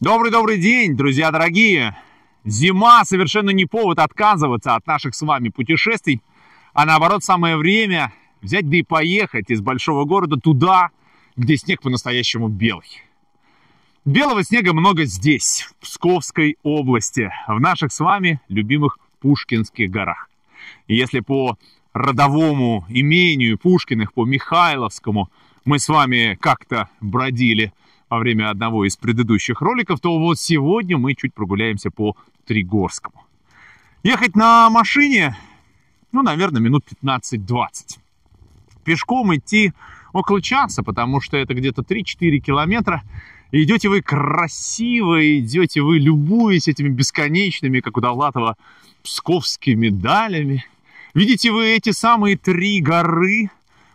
Добрый-добрый день, друзья дорогие! Зима совершенно не повод отказываться от наших с вами путешествий, а наоборот самое время взять да и поехать из большого города туда, где снег по-настоящему белый. Белого снега много здесь, в Псковской области, в наших с вами любимых Пушкинских горах. И если по родовому имению Пушкиных, по Михайловскому, мы с вами как-то бродили – во время одного из предыдущих роликов, то вот сегодня мы чуть прогуляемся по Тригорскому. Ехать на машине, ну, наверное, минут 15-20. Пешком идти около часа, потому что это где-то 3-4 километра. идете вы красиво, идете вы, любуясь этими бесконечными, как у Довлатова, псковскими далями. Видите вы эти самые три горы.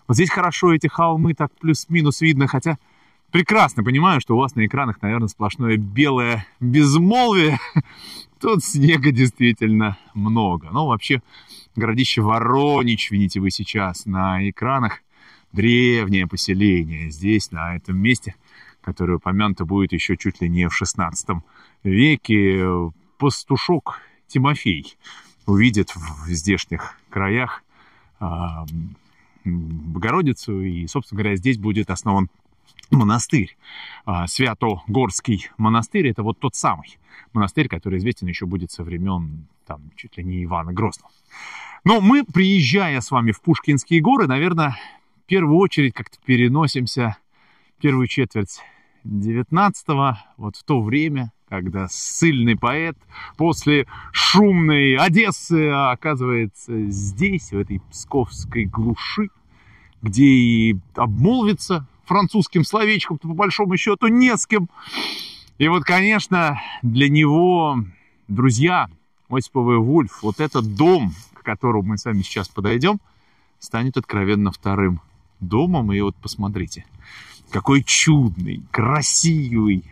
Вот здесь хорошо эти холмы так плюс-минус видно, хотя прекрасно понимаю, что у вас на экранах, наверное, сплошное белое безмолвие. Тут снега действительно много. Но ну, вообще городище Воронич видите вы сейчас на экранах. Древнее поселение здесь, на этом месте, которое упомянуто будет еще чуть ли не в 16 веке. Пастушок Тимофей увидит в здешних краях Богородицу, и, собственно говоря, здесь будет основан монастырь. А, Свято-Горский монастырь – это вот тот самый монастырь, который известен еще будет со времен там, чуть ли не Ивана Грозного. Но мы, приезжая с вами в Пушкинские горы, наверное, в первую очередь как-то переносимся первую четверть 19-го, вот в то время, когда сильный поэт после шумной Одессы оказывается здесь, в этой псковской глуши, где и обмолвится французским словечком-то по большому счету не с кем. И вот, конечно, для него, друзья, Осипова и Вульф, вот этот дом, к которому мы с вами сейчас подойдем, станет откровенно вторым домом. И вот посмотрите, какой чудный, красивый,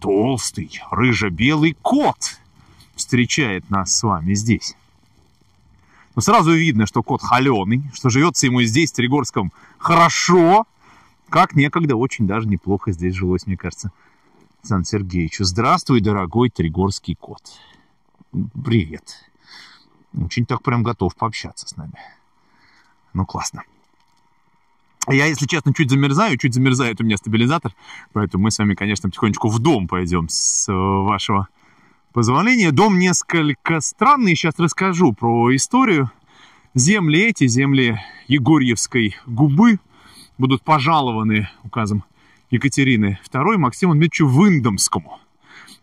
толстый, рыжо-белый кот встречает нас с вами здесь. Но ну, сразу видно, что кот холеный, что живется ему здесь, в Тригорском, хорошо – как некогда очень даже неплохо здесь жилось, мне кажется, Сан Сергеевичу. Здравствуй, дорогой Тригорский кот. Привет. Очень так прям готов пообщаться с нами. Ну, классно. Я, если честно, чуть замерзаю, чуть замерзает у меня стабилизатор, поэтому мы с вами, конечно, потихонечку в дом пойдем с э, вашего позволения. Дом несколько странный, сейчас расскажу про историю. Земли эти, земли Егорьевской губы, будут пожалованы указом Екатерины II Максиму Дмитриевичу Вындомскому.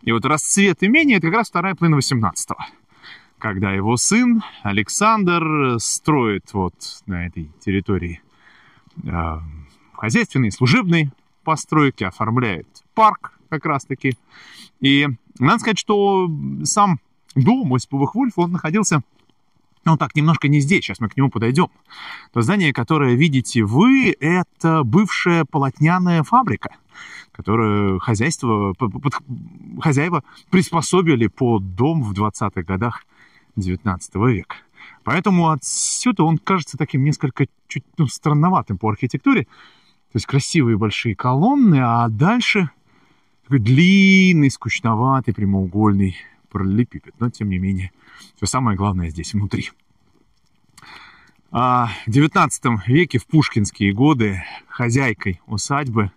И вот расцвет имения – это как раз вторая половина 18-го, когда его сын Александр строит вот на этой территории э, хозяйственные, служебные постройки, оформляет парк как раз-таки. И надо сказать, что сам дом Осиповых Вульф, он находился ну так немножко не здесь, сейчас мы к нему подойдем. То здание, которое видите вы, это бывшая полотняная фабрика, которую хозяйство, под, хозяева приспособили под дом в 20-х годах 19 века. Поэтому отсюда он кажется таким несколько чуть ну, странноватым по архитектуре. То есть красивые большие колонны, а дальше такой длинный, скучноватый прямоугольный параллелепипед, но тем не менее, все самое главное здесь внутри. А, в 19 веке, в пушкинские годы, хозяйкой усадьбы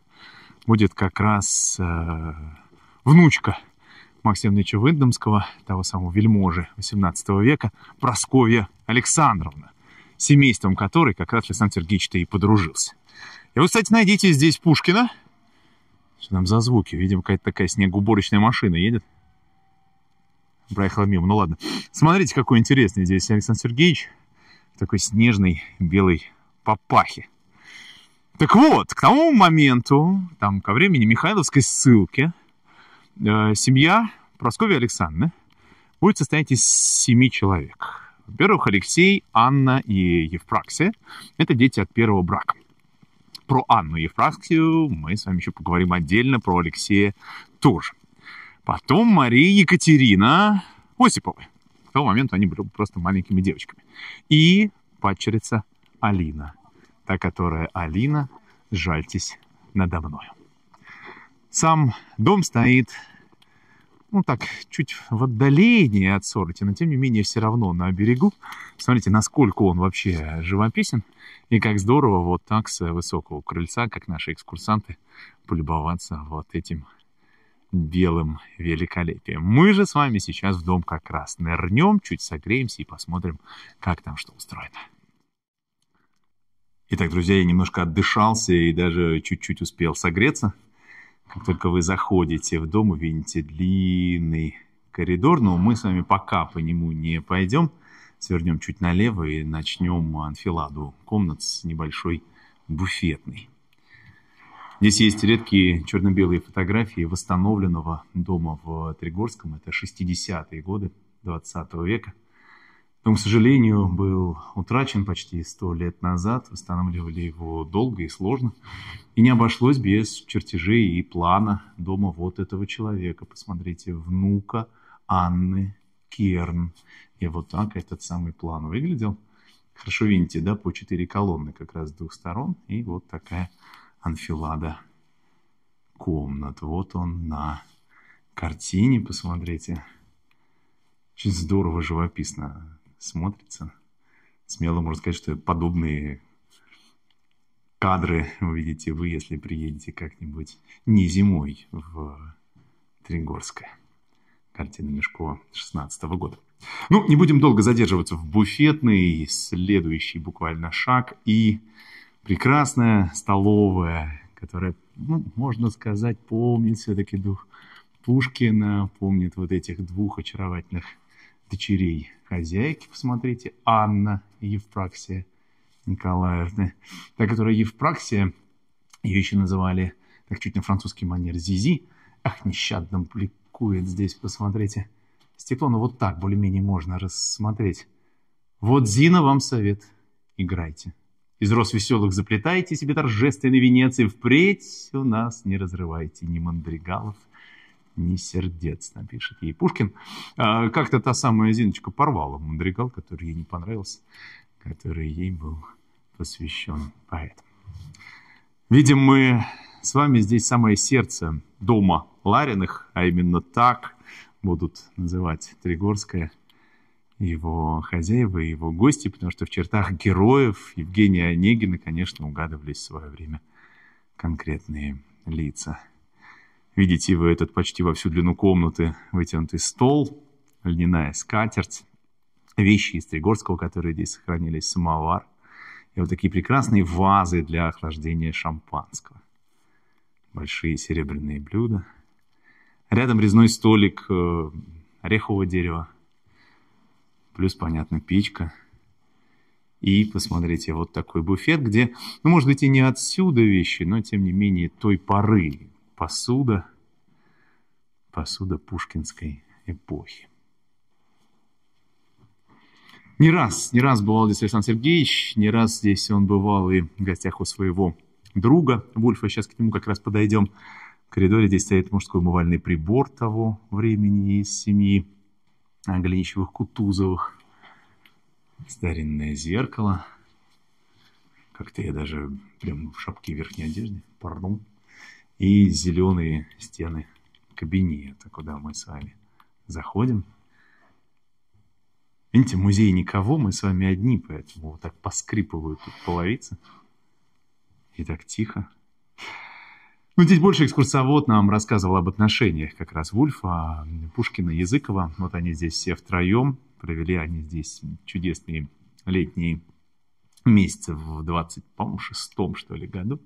будет как раз э, внучка Максима Ильича Выдомского, того самого вельможи 18 века, Просковья Александровна, семейством которой как раз Александр Сергеевич-то и подружился. И вот, кстати, найдите здесь Пушкина. Что там за звуки? Видимо, какая-то такая снегоуборочная машина едет. Проехал мимо. Ну ладно. Смотрите, какой интересный здесь Александр Сергеевич. Такой снежный белый папахи. Так вот, к тому моменту, там, ко времени Михайловской ссылки, э, семья Прасковья Александровны будет состоять из семи человек. Во-первых, Алексей, Анна и Евпраксия – это дети от первого брака. Про Анну и Евпраксию мы с вами еще поговорим отдельно, про Алексея тоже. Потом Мария Екатерина Осипова. В тот момент они были просто маленькими девочками. И падчерица Алина. Та, которая Алина, жальтесь надо мною. Сам дом стоит, ну так, чуть в отдалении от сорти, но тем не менее все равно на берегу. Смотрите, насколько он вообще живописен и как здорово вот так с высокого крыльца, как наши экскурсанты, полюбоваться вот этим белым великолепием. Мы же с вами сейчас в дом как раз нырнем, чуть согреемся и посмотрим, как там что устроено. Итак, друзья, я немножко отдышался и даже чуть-чуть успел согреться. Как только вы заходите в дом, вы видите длинный коридор, но мы с вами пока по нему не пойдем. Свернем чуть налево и начнем анфиладу комнат с небольшой буфетной. Здесь есть редкие черно-белые фотографии восстановленного дома в Тригорском. Это 60-е годы 20 века. Он, к сожалению, был утрачен почти сто лет назад. Восстанавливали его долго и сложно. И не обошлось без чертежей и плана дома вот этого человека. Посмотрите, внука Анны Керн. И вот так этот самый план выглядел. Хорошо видите, да, по четыре колонны как раз с двух сторон. И вот такая анфилада комнат. Вот он на картине, посмотрите. Очень здорово, живописно смотрится. Смело можно сказать, что подобные кадры увидите вы, если приедете как-нибудь не зимой в Тригорское. Картина Мешкова 16 года. Ну, не будем долго задерживаться в буфетной. Следующий буквально шаг. И прекрасная столовая, которая, ну, можно сказать, помнит все-таки дух Пушкина, помнит вот этих двух очаровательных дочерей хозяйки, посмотрите, Анна Евпраксия Николаевна, та, которая Евпраксия, ее еще называли, так чуть на французский манер, Зизи, ах, нещадно бликует здесь, посмотрите, стекло, ну вот так более-менее можно рассмотреть. Вот Зина вам совет, играйте. Из роз веселых заплетайте себе торжественный венец, и впредь у нас не разрывайте ни мандригалов, ни сердец, напишет ей Пушкин. А, как-то та самая Зиночка порвала мандригал, который ей не понравился, который ей был посвящен поэт. Видим мы с вами здесь самое сердце дома Лариных, а именно так будут называть Тригорская его хозяева и его гости, потому что в чертах героев Евгения Онегина, конечно, угадывались в свое время конкретные лица. Видите вы этот почти во всю длину комнаты вытянутый стол, льняная скатерть, вещи из Тригорского, которые здесь сохранились, самовар и вот такие прекрасные вазы для охлаждения шампанского. Большие серебряные блюда. Рядом резной столик э, орехового дерева, плюс, понятно, печка И, посмотрите, вот такой буфет, где, ну, может быть, и не отсюда вещи, но, тем не менее, той поры посуда, посуда пушкинской эпохи. Не раз, не раз бывал здесь Александр Сергеевич, не раз здесь он бывал и в гостях у своего друга Вульфа. Сейчас к нему как раз подойдем. В коридоре здесь стоит мужской умывальный прибор того времени из семьи. Голенищевых Кутузовых. Старинное зеркало. Как-то я даже прям в шапке верхней одежды. Пардон. И зеленые стены кабинета, куда мы с вами заходим. Видите, в музее никого, мы с вами одни, поэтому вот так поскрипывают тут половицы. И так тихо. Ну, здесь больше экскурсовод нам рассказывал об отношениях как раз Вульфа, а Пушкина, Языкова. Вот они здесь все втроем. Провели они здесь чудесные летние месяцы в 26-м, что ли, году.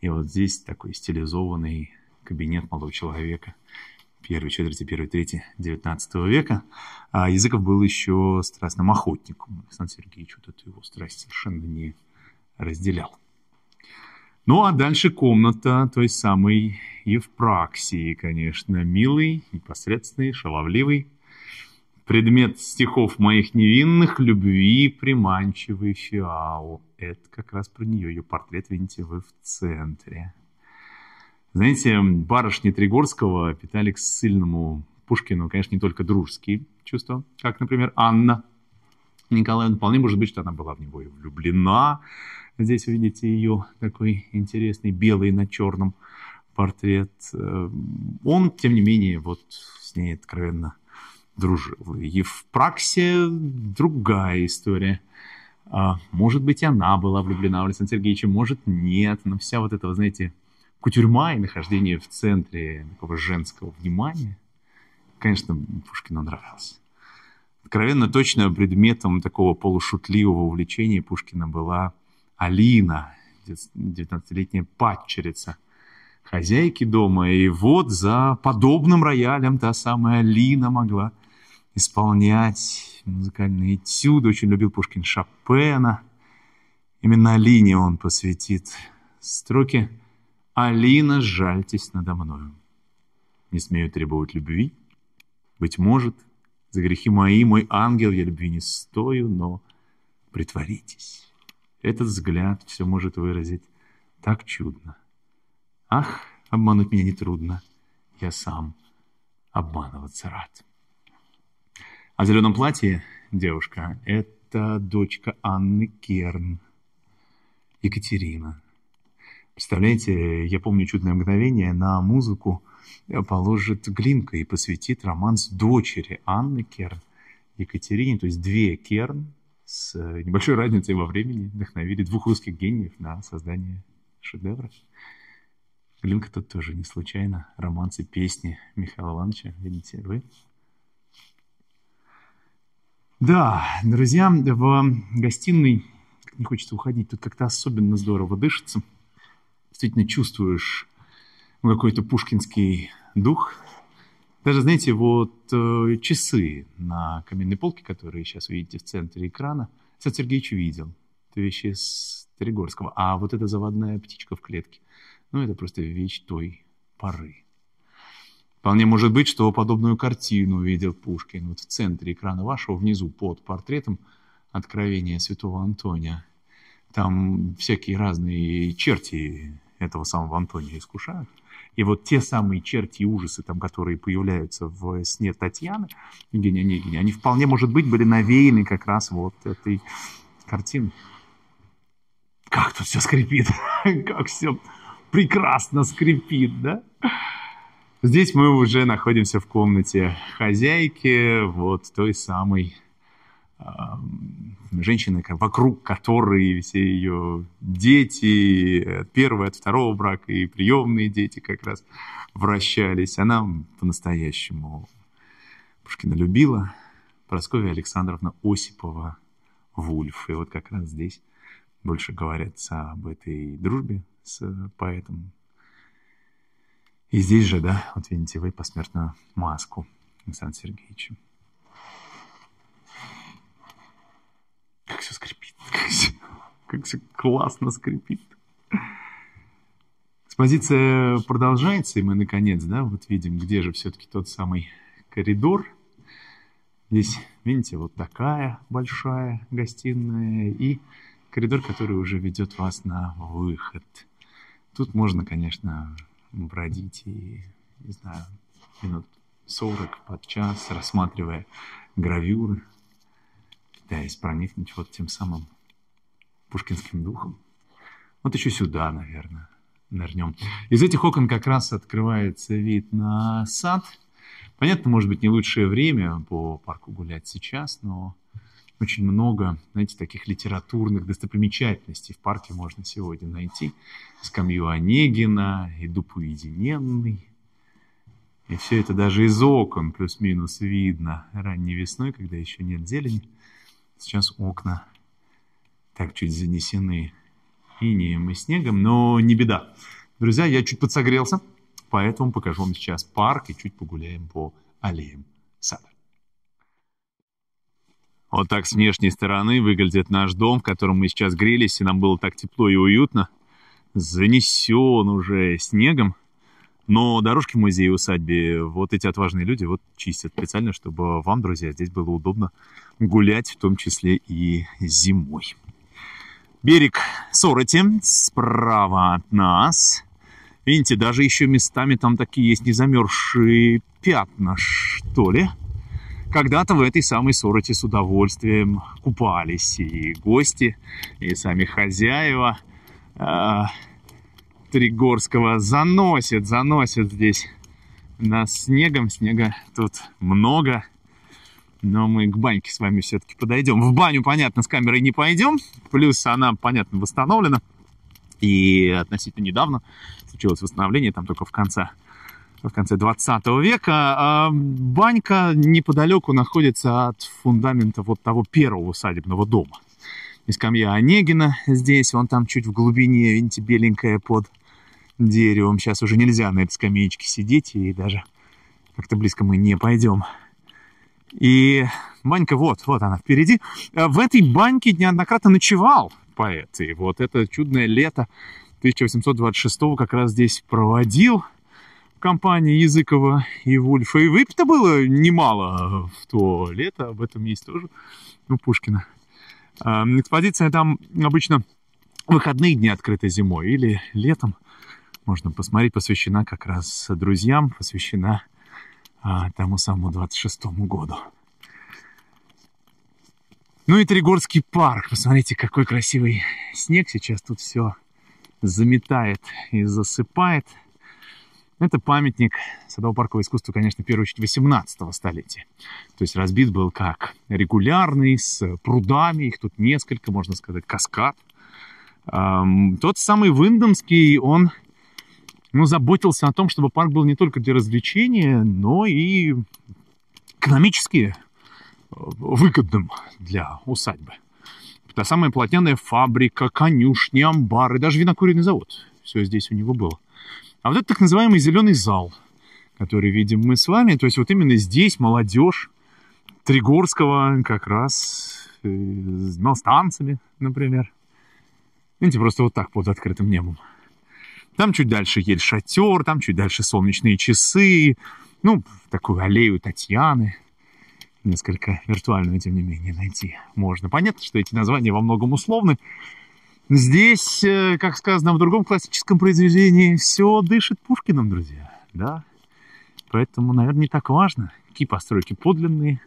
И вот здесь такой стилизованный кабинет молодого человека первой четверти, первой трети 19 века. А Языков был еще страстным охотником. Александр Сергеевич вот эту его страсть совершенно не разделял. Ну, а дальше комната той самой Евпраксии, конечно, милый, непосредственный, шаловливый. Предмет стихов моих невинных, любви, приманчивый фиал. Это как раз про нее, ее портрет, видите, вы в центре. Знаете, барышни Тригорского питали к сильному Пушкину, конечно, не только дружеские чувства, как, например, Анна Николаевна. Вполне может быть, что она была в него и влюблена, Здесь видите ее такой интересный белый на черном портрет. Эм, он, тем не менее, вот с ней откровенно дружил. И в Праксе другая история. А, может быть, она была влюблена в Александра Сергеевича, может, нет. Но вся вот эта, знаете, кутюрьма и нахождение в центре такого женского внимания, конечно, Пушкину нравилось. Откровенно точно предметом такого полушутливого увлечения Пушкина была Алина, 19-летняя падчерица хозяйки дома. И вот за подобным роялем та самая Алина могла исполнять музыкальные этюды. Очень любил Пушкин Шопена. Именно Алине он посвятит строки «Алина, жальтесь надо мною». Не смею требовать любви. Быть может, за грехи мои, мой ангел, я любви не стою, но притворитесь. Этот взгляд все может выразить. Так чудно. Ах, обмануть меня нетрудно. Я сам обманываться рад. А в зеленом платье девушка — это дочка Анны Керн, Екатерина. Представляете, я помню чудное мгновение, на музыку положит Глинка и посвятит романс дочери Анны Керн Екатерине, то есть две Керн, с э, небольшой разницей во времени вдохновили двух русских гениев на создание шедевра. Глинка тут тоже не случайно. Романсы, песни Михаила Ивановича, видите вы. Да, друзья, в гостиной не хочется уходить. Тут как-то особенно здорово дышится. Действительно чувствуешь какой-то пушкинский дух, даже, знаете, вот э, часы на каменной полке, которые сейчас видите в центре экрана, Александр Сергеевич видел. Это вещи из Тригорского. А вот эта заводная птичка в клетке, ну, это просто вещь той поры. Вполне может быть, что подобную картину видел Пушкин. Вот в центре экрана вашего, внизу под портретом Откровения святого Антония. Там всякие разные черти этого самого Антония искушают. И вот те самые черти и ужасы, там, которые появляются в э, сне Татьяны, Евгения Онегина, они вполне, может быть, были навеяны как раз вот этой картиной. Как тут все скрипит, как все прекрасно скрипит, да? Здесь мы уже находимся в комнате хозяйки, вот той самой Эм, женщины, вокруг которой все ее дети, первый, э, первого, от второго брака и приемные дети как раз вращались. Она по-настоящему Пушкина любила. Просковья Александровна Осипова Вульф. И вот как раз здесь больше говорится об этой дружбе с э, поэтом. И здесь же, да, вот видите вы посмертную маску Александра Сергеевича. как все классно скрипит. Экспозиция э, продолжается, и мы, наконец, да, вот видим, где же все-таки тот самый коридор. Здесь, видите, вот такая большая гостиная и коридор, который уже ведет вас на выход. Тут можно, конечно, бродить и, не знаю, минут 40 под час, рассматривая гравюры, пытаясь проникнуть вот тем самым пушкинским духом. Вот еще сюда, наверное, нырнем. Из этих окон как раз открывается вид на сад. Понятно, может быть, не лучшее время по парку гулять сейчас, но очень много, знаете, таких литературных достопримечательностей в парке можно сегодня найти. Скамью Онегина и дуб уединенный. И все это даже из окон плюс-минус видно ранней весной, когда еще нет зелени. Сейчас окна так чуть занесены инием и снегом, но не беда. Друзья, я чуть подсогрелся, поэтому покажу вам сейчас парк и чуть погуляем по аллеям сада. Вот так с внешней стороны выглядит наш дом, в котором мы сейчас грелись, и нам было так тепло и уютно. Занесен уже снегом, но дорожки в музее и усадьбе вот эти отважные люди вот чистят специально, чтобы вам, друзья, здесь было удобно гулять, в том числе и зимой. Берег Сороти справа от нас. Видите, даже еще местами там такие есть незамерзшие пятна, что ли. Когда-то в этой самой Сороте с удовольствием купались и гости, и сами хозяева э, Тригорского. заносят, заносят здесь на снегом. Снега тут много но мы к баньке с вами все-таки подойдем. В баню, понятно, с камерой не пойдем, плюс она, понятно, восстановлена. И относительно недавно случилось восстановление, там только в конце в конце 20 века. А, банька неподалеку находится от фундамента вот того первого усадебного дома. И скамья Онегина здесь, он там чуть в глубине, видите, беленькая под деревом. Сейчас уже нельзя на этой скамеечке сидеть, и даже как-то близко мы не пойдем. И банька вот, вот она впереди. А в этой баньке неоднократно ночевал поэт. И вот это чудное лето 1826 как раз здесь проводил в компании Языкова и Вульфа. И выпито было немало в то лето, об этом есть тоже у Пушкина. А, экспозиция там обычно выходные дни открыта зимой или летом. Можно посмотреть, посвящена как раз друзьям, посвящена а, тому самому 26-му году. Ну и Тригорский парк. Посмотрите, какой красивый снег сейчас тут все заметает и засыпает. Это памятник садово-паркового искусства, конечно, в первую очередь 18 столетия. То есть разбит был как регулярный, с прудами, их тут несколько, можно сказать, каскад. Эм, тот самый Виндомский, он ну, заботился о том, чтобы парк был не только для развлечения, но и экономически э, выгодным для усадьбы. Та самая плотняная фабрика, конюшни, амбары, даже винокуренный завод. Все здесь у него было. А вот этот так называемый зеленый зал, который видим мы с вами. То есть вот именно здесь молодежь Тригорского как раз э, с танцами, например. Видите, просто вот так под открытым небом. Там чуть дальше ель-шатер, там чуть дальше солнечные часы, ну, такую аллею Татьяны, несколько виртуальную, тем не менее, найти можно. Понятно, что эти названия во многом условны. Здесь, э, как сказано в другом классическом произведении, все дышит Пушкиным, друзья, да. Поэтому, наверное, не так важно, какие постройки подлинные,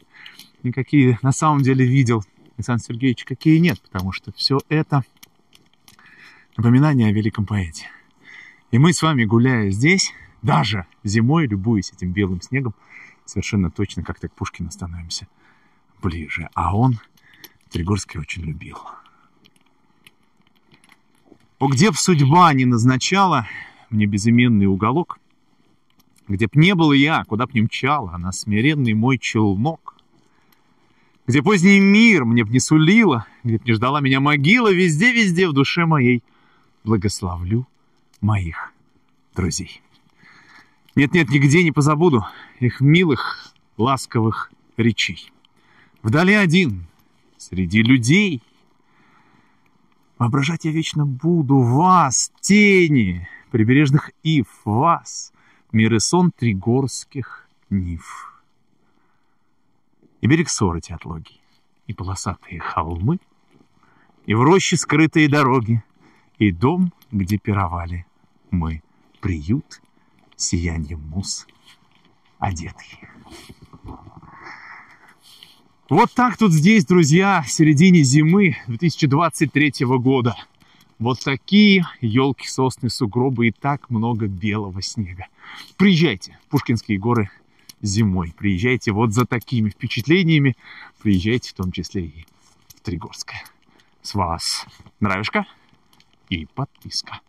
и какие на самом деле видел Александр Сергеевич, какие нет, потому что все это напоминание о великом поэте. И мы с вами, гуляя здесь, даже зимой, любуясь этим белым снегом, совершенно точно как-то к Пушкину становимся ближе. А он Тригорский очень любил. О, где б судьба не назначала мне безыменный уголок, где б не был я, куда б не мчала она, смиренный мой челнок, где поздний мир мне б не сулила, где б не ждала меня могила, везде-везде в душе моей благословлю моих друзей. Нет-нет, нигде не позабуду их милых, ласковых речей. Вдали один, среди людей. Воображать я вечно буду вас, тени прибережных ив, вас, мир и сон тригорских нив. И берег Сороти от логи, и полосатые холмы, и в роще скрытые дороги, и дом, где пировали мы приют сиянием мус одетый. Вот так тут здесь, друзья, в середине зимы 2023 года. Вот такие елки, сосны, сугробы и так много белого снега. Приезжайте в Пушкинские горы зимой. Приезжайте вот за такими впечатлениями. Приезжайте в том числе и в Тригорское. С вас нравишка и подписка.